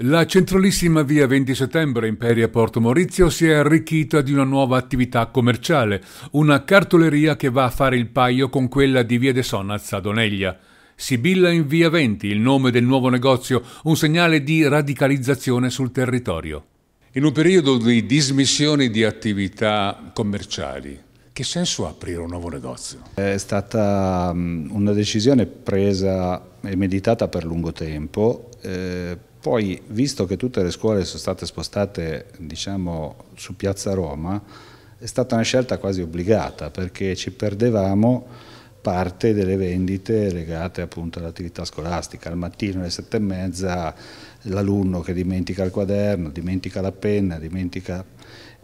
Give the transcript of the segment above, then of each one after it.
La centralissima via 20 settembre Imperia Porto Maurizio si è arricchita di una nuova attività commerciale, una cartoleria che va a fare il paio con quella di via De Sonnaz a Doneglia. Sibilla in via 20, il nome del nuovo negozio, un segnale di radicalizzazione sul territorio. In un periodo di dismissioni di attività commerciali, che senso ha aprire un nuovo negozio? È stata una decisione presa e meditata per lungo tempo. Eh, poi, visto che tutte le scuole sono state spostate diciamo, su Piazza Roma, è stata una scelta quasi obbligata perché ci perdevamo parte delle vendite legate appunto all'attività scolastica. Al mattino alle sette e mezza l'alunno che dimentica il quaderno, dimentica la penna, dimentica...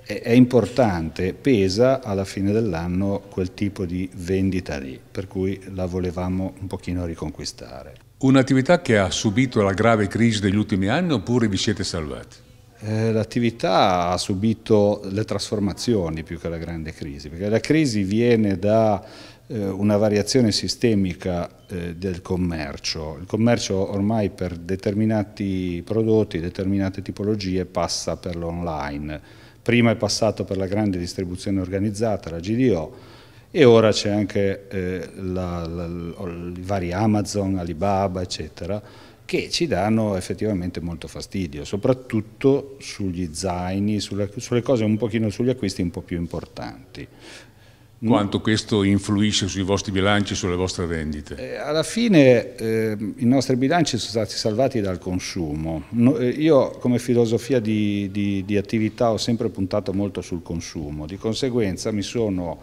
È importante, pesa alla fine dell'anno quel tipo di vendita lì, per cui la volevamo un pochino riconquistare. Un'attività che ha subito la grave crisi degli ultimi anni oppure vi siete salvati? Eh, l'attività ha subito le trasformazioni più che la grande crisi, perché la crisi viene da eh, una variazione sistemica eh, del commercio. Il commercio ormai per determinati prodotti, determinate tipologie passa per l'online. Prima è passato per la grande distribuzione organizzata, la GDO, e ora c'è anche eh, la, la, i vari Amazon, Alibaba eccetera che ci danno effettivamente molto fastidio, soprattutto sugli zaini, sulle, sulle cose un pochino, sugli acquisti un po' più importanti mm. quanto questo influisce sui vostri bilanci e sulle vostre vendite? Eh, alla fine eh, i nostri bilanci sono stati salvati dal consumo. No, eh, io come filosofia di, di, di attività ho sempre puntato molto sul consumo, di conseguenza mi sono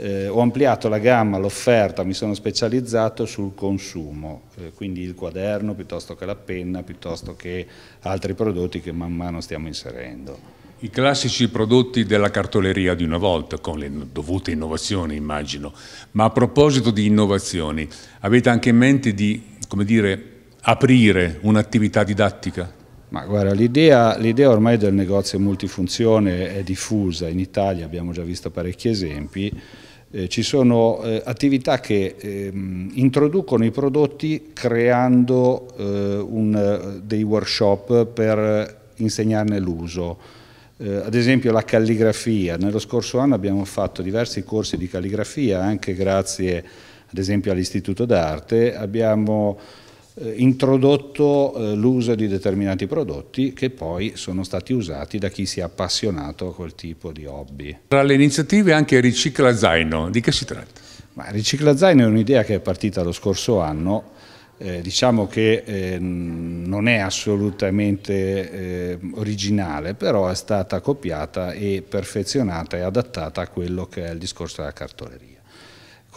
eh, ho ampliato la gamma, l'offerta, mi sono specializzato sul consumo, eh, quindi il quaderno piuttosto che la penna, piuttosto che altri prodotti che man mano stiamo inserendo. I classici prodotti della cartoleria di una volta, con le dovute innovazioni immagino, ma a proposito di innovazioni, avete anche in mente di, dire, aprire un'attività didattica? Ma guarda, l'idea ormai del negozio multifunzione è diffusa in Italia, abbiamo già visto parecchi esempi, eh, ci sono eh, attività che ehm, introducono i prodotti creando eh, un, dei workshop per insegnarne l'uso. Eh, ad esempio la calligrafia, nello scorso anno abbiamo fatto diversi corsi di calligrafia anche grazie ad esempio all'Istituto d'Arte, abbiamo eh, introdotto eh, l'uso di determinati prodotti che poi sono stati usati da chi si è appassionato a quel tipo di hobby. Tra le iniziative anche Ricicla Zaino, di che si tratta? Ma Ricicla Zaino è un'idea che è partita lo scorso anno, eh, diciamo che eh, non è assolutamente eh, originale, però è stata copiata e perfezionata e adattata a quello che è il discorso della cartoleria.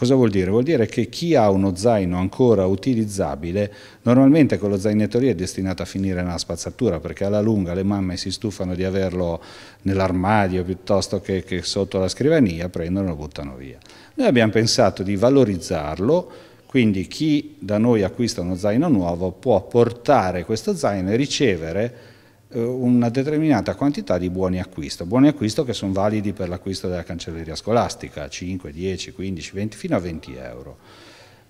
Cosa vuol dire? Vuol dire che chi ha uno zaino ancora utilizzabile, normalmente quello zainetto lì è destinato a finire nella spazzatura, perché alla lunga le mamme si stufano di averlo nell'armadio piuttosto che, che sotto la scrivania, prendono e lo buttano via. Noi abbiamo pensato di valorizzarlo, quindi chi da noi acquista uno zaino nuovo può portare questo zaino e ricevere eh, una determinata quantità di buoni acquisto, buoni acquisto che sono validi per l'acquisto della cancelleria scolastica, 5, 10, 15, 20, fino a 20 euro.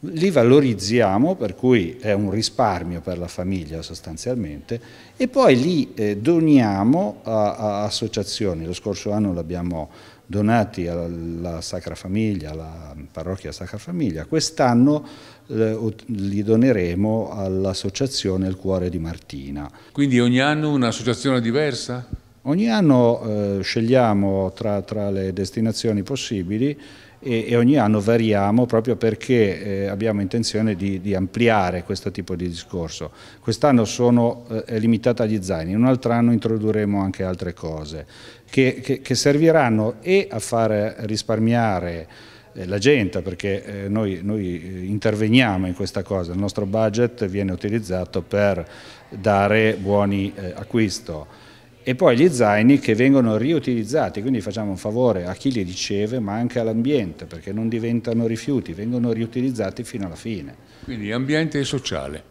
Li valorizziamo, per cui è un risparmio per la famiglia sostanzialmente, e poi li eh, doniamo a, a associazioni. Lo scorso anno l'abbiamo donati alla Sacra Famiglia, alla parrocchia Sacra Famiglia. Quest'anno eh, li doneremo all'associazione Il Cuore di Martina. Quindi ogni anno un'associazione diversa? Ogni anno eh, scegliamo tra, tra, le destinazioni possibili e, e, ogni anno variamo proprio perché eh, abbiamo intenzione di, di, ampliare questo tipo di discorso. Quest'anno eh, è limitata agli zaini, un altro anno introdurremo anche altre cose che, che, che serviranno e a far risparmiare eh, la gente perché eh, noi, noi, eh, interveniamo in questa cosa, il nostro budget viene utilizzato per dare buoni acquisto e poi gli zaini che vengono riutilizzati, quindi facciamo un favore a chi li riceve ma anche all'ambiente perché non diventano rifiuti, vengono riutilizzati fino alla fine. Quindi ambiente e sociale.